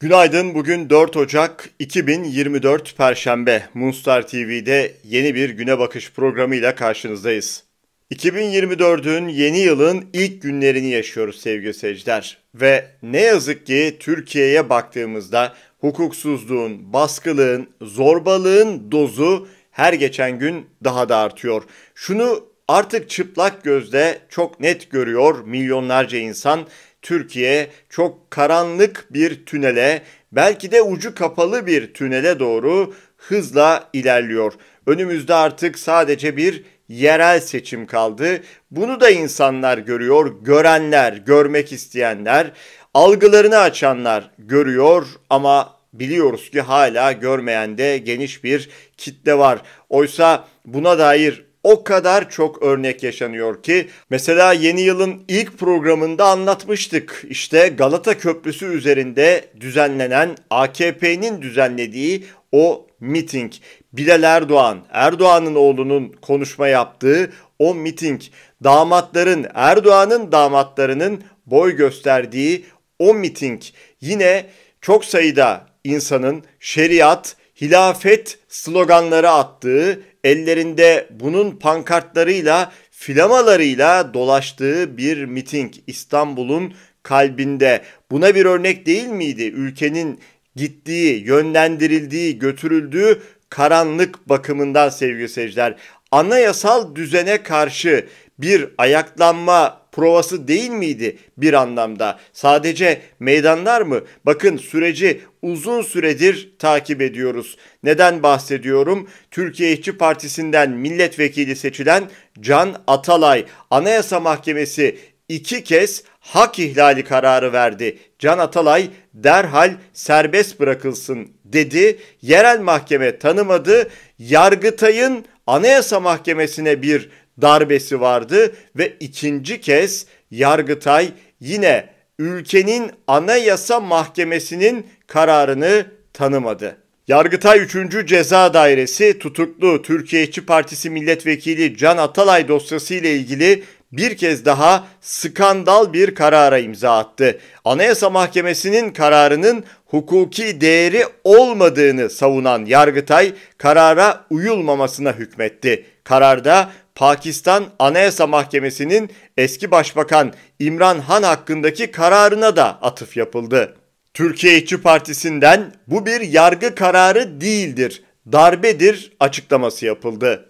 Günaydın. Bugün 4 Ocak 2024 Perşembe. Moonstar TV'de yeni bir güne bakış programıyla karşınızdayız. 2024'ün yeni yılın ilk günlerini yaşıyoruz sevgili seyirciler. Ve ne yazık ki Türkiye'ye baktığımızda hukuksuzluğun, baskılığın, zorbalığın dozu her geçen gün daha da artıyor. Şunu artık çıplak gözle çok net görüyor milyonlarca insan Türkiye çok karanlık bir tünele, belki de ucu kapalı bir tünele doğru hızla ilerliyor. Önümüzde artık sadece bir yerel seçim kaldı. Bunu da insanlar görüyor, görenler, görmek isteyenler, algılarını açanlar görüyor ama biliyoruz ki hala görmeyen de geniş bir kitle var. Oysa buna dair o kadar çok örnek yaşanıyor ki mesela yeni yılın ilk programında anlatmıştık. işte Galata Köprüsü üzerinde düzenlenen AKP'nin düzenlediği o miting. Bilal Erdoğan, Erdoğan'ın oğlunun konuşma yaptığı o miting. Damatların, Erdoğan'ın damatlarının boy gösterdiği o miting. Yine çok sayıda insanın şeriat, hilafet sloganları attığı ellerinde bunun pankartlarıyla, filamalarıyla dolaştığı bir miting İstanbul'un kalbinde. Buna bir örnek değil miydi? Ülkenin gittiği, yönlendirildiği, götürüldüğü karanlık bakımından sevgili seyirciler. Anayasal düzene karşı bir ayaklanma provası değil miydi bir anlamda? Sadece meydanlar mı? Bakın süreci uzun süredir takip ediyoruz. Neden bahsediyorum? Türkiye İşçi Partisi'nden milletvekili seçilen Can Atalay Anayasa Mahkemesi iki kez hak ihlali kararı verdi. Can Atalay derhal serbest bırakılsın dedi. Yerel mahkeme tanımadı. Yargıtay'ın Anayasa Mahkemesi'ne bir darbesi vardı ve ikinci kez Yargıtay yine ülkenin Anayasa Mahkemesi'nin kararını tanımadı. Yargıtay 3. Ceza Dairesi tutuklu Türkiye Partisi Milletvekili Can Atalay dosyası ile ilgili bir kez daha skandal bir karara imza attı. Anayasa Mahkemesi'nin kararının hukuki değeri olmadığını savunan Yargıtay karara uyulmamasına hükmetti. Kararda Pakistan Anayasa Mahkemesi'nin eski başbakan İmran Han hakkındaki kararına da atıf yapıldı. Türkiye İşçi Partisi'nden bu bir yargı kararı değildir, darbedir açıklaması yapıldı.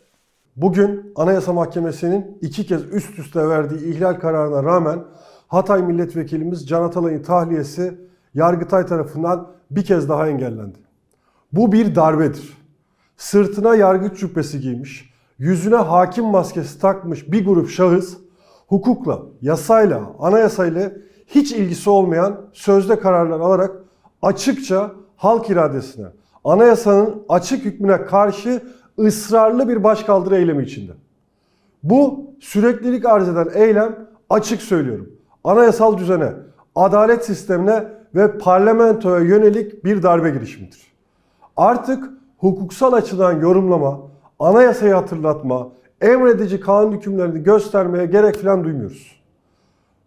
Bugün Anayasa Mahkemesi'nin iki kez üst üste verdiği ihlal kararına rağmen Hatay Milletvekilimiz Can Atalay'ın tahliyesi Yargıtay tarafından bir kez daha engellendi. Bu bir darbedir. Sırtına yargıç cübbesi giymiş, yüzüne hakim maskesi takmış bir grup şahıs hukukla, yasayla, anayasayla hiç ilgisi olmayan sözde kararlar alarak açıkça halk iradesine, anayasanın açık hükmüne karşı ısrarlı bir başkaldırı eylemi içinde. Bu süreklilik arz eden eylem açık söylüyorum. Anayasal düzene, adalet sistemine ve parlamentoya yönelik bir darbe girişimidir. Artık hukuksal açıdan yorumlama, anayasayı hatırlatma, emredici kanun hükümlerini göstermeye gerek filan duymuyoruz.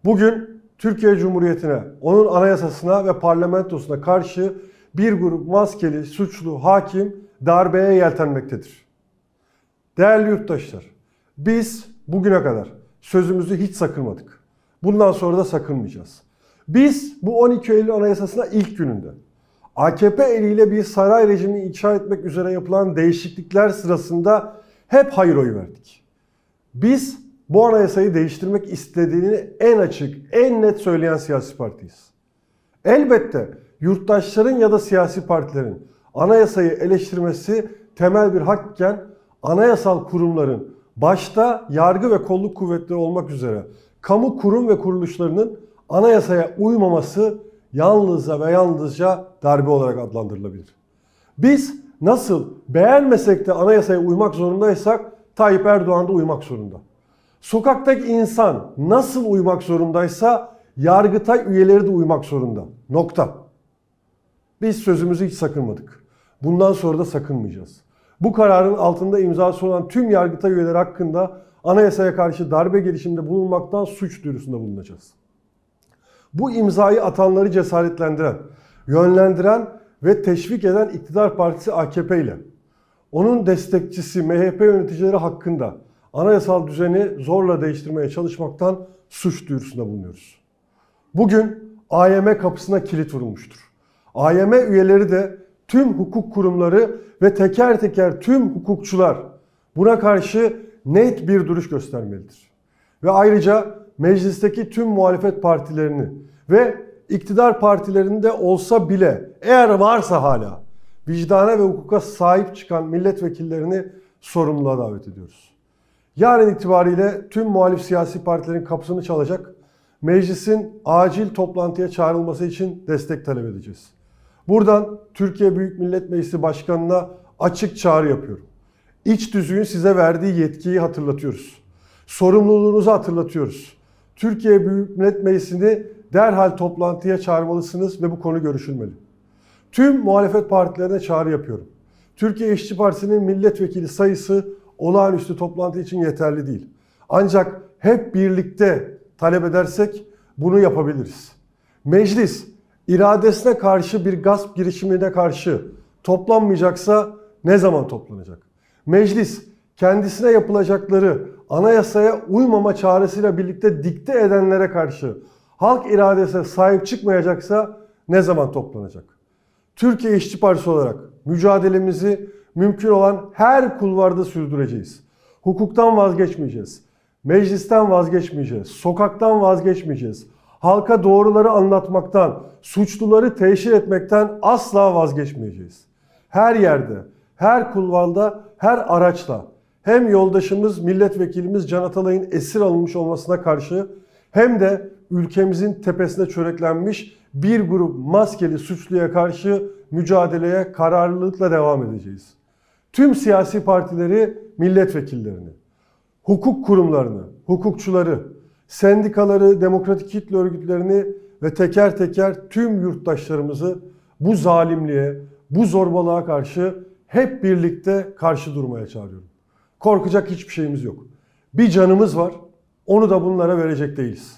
Bugün Türkiye Cumhuriyeti'ne, onun anayasasına ve parlamentosuna karşı bir grup maskeli, suçlu, hakim darbeye yeltenmektedir. Değerli yurttaşlar, biz bugüne kadar sözümüzü hiç sakınmadık. Bundan sonra da sakınmayacağız. Biz bu 12 Eylül Anayasası'na ilk gününde AKP eliyle bir saray rejimi inşa etmek üzere yapılan değişiklikler sırasında hep hayır oyu verdik. Biz bu anayasayı değiştirmek istediğini en açık, en net söyleyen siyasi partiyiz. Elbette yurttaşların ya da siyasi partilerin anayasayı eleştirmesi temel bir hakken anayasal kurumların başta yargı ve kolluk kuvvetleri olmak üzere kamu kurum ve kuruluşlarının anayasaya uymaması yalnızca ve yalnızca darbe olarak adlandırılabilir. Biz nasıl beğenmesek de anayasaya uymak zorundaysak Tayyip Erdoğan da uymak zorunda. Sokaktaki insan nasıl uymak zorundaysa Yargıtay üyeleri de uymak zorunda. Nokta. Biz sözümüzü hiç sakınmadık. Bundan sonra da sakınmayacağız. Bu kararın altında imzası olan tüm Yargıtay üyeleri hakkında anayasaya karşı darbe girişiminde bulunmaktan suç duyurusunda bulunacağız. Bu imzayı atanları cesaretlendiren, yönlendiren ve teşvik eden iktidar partisi AKP ile onun destekçisi MHP yöneticileri hakkında anayasal düzeni zorla değiştirmeye çalışmaktan suç duyurusunda bulunuyoruz. Bugün AYM kapısına kilit vurulmuştur. AYM üyeleri de tüm hukuk kurumları ve teker teker tüm hukukçular buna karşı net bir duruş göstermelidir. Ve ayrıca meclisteki tüm muhalefet partilerini ve iktidar partilerinde olsa bile eğer varsa hala vicdana ve hukuka sahip çıkan milletvekillerini sorumluluğa davet ediyoruz. Yarın itibariyle tüm muhalif siyasi partilerin kapısını çalacak, meclisin acil toplantıya çağrılması için destek talep edeceğiz. Buradan Türkiye Büyük Millet Meclisi Başkanı'na açık çağrı yapıyorum. İç Düzgün size verdiği yetkiyi hatırlatıyoruz. Sorumluluğunuzu hatırlatıyoruz. Türkiye Büyük Millet Meclisi'ni derhal toplantıya çağırmalısınız ve bu konu görüşülmeli. Tüm muhalefet partilerine çağrı yapıyorum. Türkiye İşçi Partisi'nin milletvekili sayısı olağanüstü toplantı için yeterli değil. Ancak hep birlikte talep edersek bunu yapabiliriz. Meclis iradesine karşı bir gasp girişimine karşı toplanmayacaksa ne zaman toplanacak? Meclis kendisine yapılacakları anayasaya uymama çaresiyle birlikte dikte edenlere karşı halk iradesine sahip çıkmayacaksa ne zaman toplanacak? Türkiye İşçi Partisi olarak mücadelemizi mümkün olan her kulvarda sürdüreceğiz. Hukuktan vazgeçmeyeceğiz. Meclisten vazgeçmeyeceğiz. Sokaktan vazgeçmeyeceğiz. Halka doğruları anlatmaktan, suçluları teşhir etmekten asla vazgeçmeyeceğiz. Her yerde, her kulvarda, her araçla hem yoldaşımız milletvekilimiz Can Atalay'ın esir alınmış olmasına karşı hem de ülkemizin tepesine çöreklenmiş bir grup maskeli suçluya karşı mücadeleye kararlılıkla devam edeceğiz. Tüm siyasi partileri, milletvekillerini, hukuk kurumlarını, hukukçuları, sendikaları, demokratik kitle örgütlerini ve teker teker tüm yurttaşlarımızı bu zalimliğe, bu zorbalığa karşı hep birlikte karşı durmaya çağırıyorum. Korkacak hiçbir şeyimiz yok. Bir canımız var. Onu da bunlara verecek değiliz.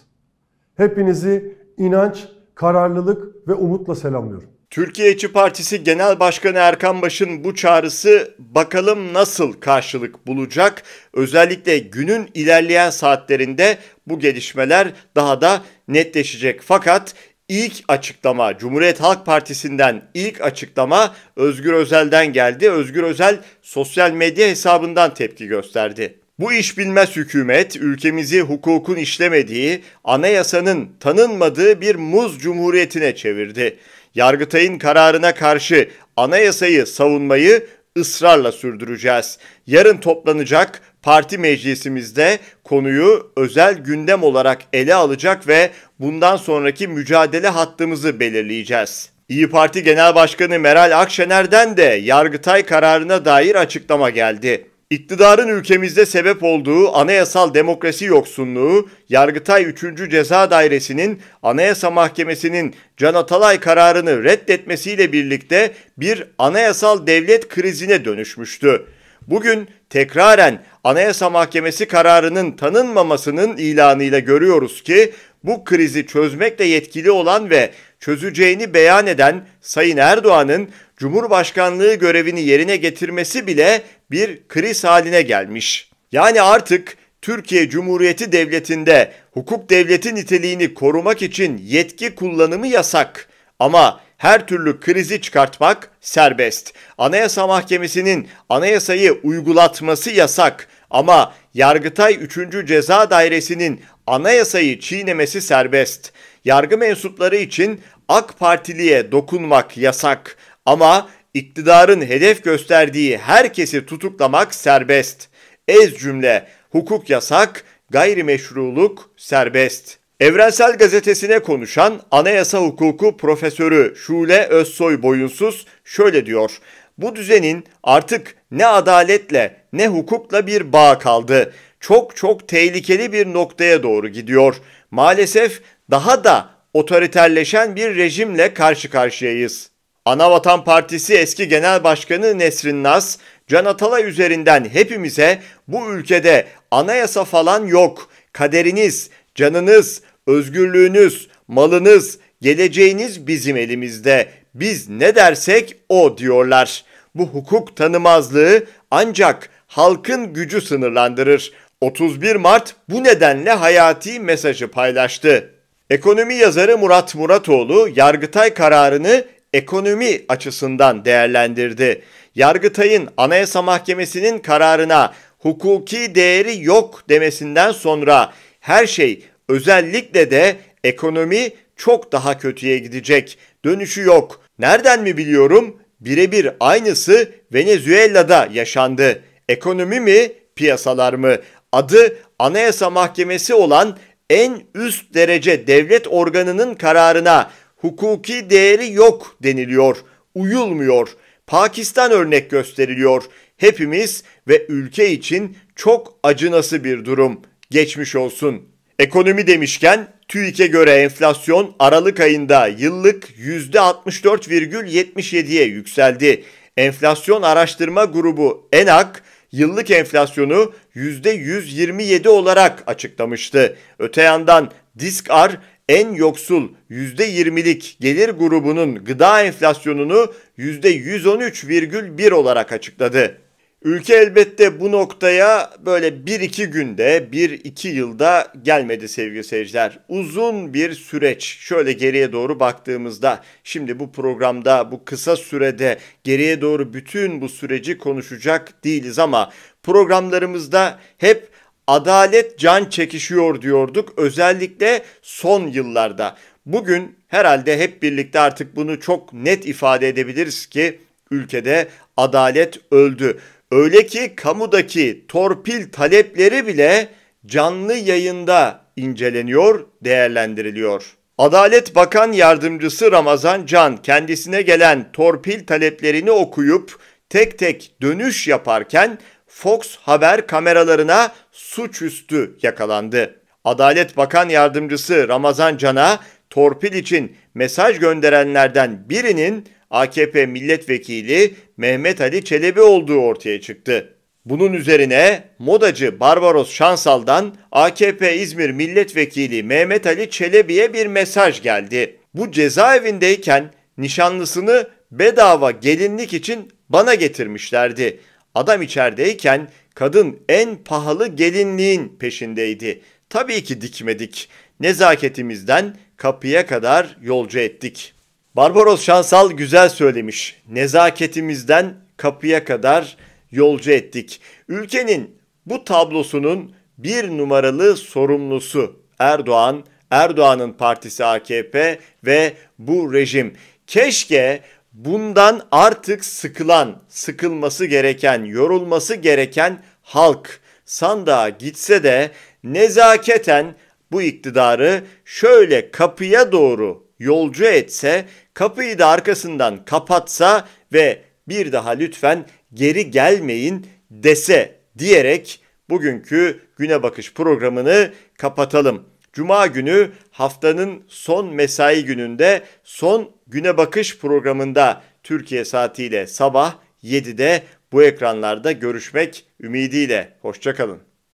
Hepinizi inanç, kararlılık ve umutla selamlıyorum. Türkiye İçi Partisi Genel Başkanı Erkan Baş'ın bu çağrısı bakalım nasıl karşılık bulacak? Özellikle günün ilerleyen saatlerinde bu gelişmeler daha da netleşecek. Fakat İlk açıklama Cumhuriyet Halk Partisi'nden ilk açıklama Özgür Özel'den geldi. Özgür Özel sosyal medya hesabından tepki gösterdi. Bu iş bilmez hükümet ülkemizi hukukun işlemediği, anayasanın tanınmadığı bir muz cumhuriyetine çevirdi. Yargıtay'ın kararına karşı anayasayı savunmayı ısrarla sürdüreceğiz. Yarın toplanacak parti meclisimizde konuyu özel gündem olarak ele alacak ve bundan sonraki mücadele hattımızı belirleyeceğiz. İyi Parti Genel Başkanı Meral Akşener'den de Yargıtay kararına dair açıklama geldi. İktidarın ülkemizde sebep olduğu anayasal demokrasi yoksunluğu, Yargıtay 3. Ceza Dairesi'nin Anayasa Mahkemesi'nin Can Atalay kararını reddetmesiyle birlikte bir anayasal devlet krizine dönüşmüştü bugün tekraren Anayasa Mahkemesi kararının tanınmamasının ilanıyla görüyoruz ki bu krizi çözmekle yetkili olan ve çözeceğini beyan eden Sayın Erdoğan'ın Cumhurbaşkanlığı görevini yerine getirmesi bile bir kriz haline gelmiş. Yani artık Türkiye Cumhuriyeti Devleti'nde hukuk devleti niteliğini korumak için yetki kullanımı yasak. Ama her türlü krizi çıkartmak serbest. Anayasa Mahkemesi'nin anayasayı uygulatması yasak ama Yargıtay 3. Ceza Dairesi'nin anayasayı çiğnemesi serbest. Yargı mensupları için AK Partili'ye dokunmak yasak ama iktidarın hedef gösterdiği herkesi tutuklamak serbest. Ez cümle hukuk yasak, gayrimeşruluk serbest.'' Evrensel Gazetesi'ne konuşan anayasa hukuku profesörü Şule Özsoy Boyunsuz şöyle diyor. Bu düzenin artık ne adaletle ne hukukla bir bağ kaldı. Çok çok tehlikeli bir noktaya doğru gidiyor. Maalesef daha da otoriterleşen bir rejimle karşı karşıyayız. Anavatan Partisi eski Genel Başkanı Nesrin Nas, Can Atalay üzerinden hepimize bu ülkede anayasa falan yok, kaderiniz, canınız, Özgürlüğünüz, malınız, geleceğiniz bizim elimizde. Biz ne dersek o diyorlar. Bu hukuk tanımazlığı ancak halkın gücü sınırlandırır. 31 Mart bu nedenle hayati mesajı paylaştı. Ekonomi yazarı Murat Muratoğlu Yargıtay kararını ekonomi açısından değerlendirdi. Yargıtay'ın Anayasa Mahkemesi'nin kararına hukuki değeri yok demesinden sonra her şey Özellikle de ekonomi çok daha kötüye gidecek. Dönüşü yok. Nereden mi biliyorum? Birebir aynısı Venezuela'da yaşandı. Ekonomi mi, piyasalar mı? Adı Anayasa Mahkemesi olan en üst derece devlet organının kararına hukuki değeri yok deniliyor. Uyulmuyor. Pakistan örnek gösteriliyor. Hepimiz ve ülke için çok acınası bir durum. Geçmiş olsun. Ekonomi demişken TÜİK'e göre enflasyon Aralık ayında yıllık %64,77'ye yükseldi. Enflasyon araştırma grubu ENAK yıllık enflasyonu %127 olarak açıklamıştı. Öte yandan Diskar en yoksul %20'lik gelir grubunun gıda enflasyonunu %113,1 olarak açıkladı. Ülke elbette bu noktaya böyle bir iki günde, bir iki yılda gelmedi sevgili seyirciler. Uzun bir süreç. Şöyle geriye doğru baktığımızda şimdi bu programda bu kısa sürede geriye doğru bütün bu süreci konuşacak değiliz ama programlarımızda hep adalet can çekişiyor diyorduk özellikle son yıllarda. Bugün herhalde hep birlikte artık bunu çok net ifade edebiliriz ki ülkede adalet öldü. Öyle ki kamudaki torpil talepleri bile canlı yayında inceleniyor, değerlendiriliyor. Adalet Bakan Yardımcısı Ramazan Can kendisine gelen torpil taleplerini okuyup tek tek dönüş yaparken Fox Haber kameralarına suçüstü yakalandı. Adalet Bakan Yardımcısı Ramazan Can'a torpil için mesaj gönderenlerden birinin AKP milletvekili Mehmet Ali Çelebi olduğu ortaya çıktı. Bunun üzerine modacı Barbaros Şansal'dan AKP İzmir milletvekili Mehmet Ali Çelebi'ye bir mesaj geldi. Bu cezaevindeyken nişanlısını bedava gelinlik için bana getirmişlerdi. Adam içerideyken kadın en pahalı gelinliğin peşindeydi. Tabii ki dikmedik. Nezaketimizden kapıya kadar yolcu ettik. Barbaros Şansal güzel söylemiş. Nezaketimizden kapıya kadar yolcu ettik. Ülkenin bu tablosunun bir numaralı sorumlusu Erdoğan, Erdoğan'ın partisi AKP ve bu rejim. Keşke bundan artık sıkılan, sıkılması gereken, yorulması gereken halk sandığa gitse de nezaketen bu iktidarı şöyle kapıya doğru yolcu etse, kapıyı da arkasından kapatsa ve bir daha lütfen geri gelmeyin dese diyerek bugünkü güne bakış programını kapatalım. Cuma günü haftanın son mesai gününde son güne bakış programında Türkiye saatiyle sabah 7'de bu ekranlarda görüşmek ümidiyle. Hoşçakalın.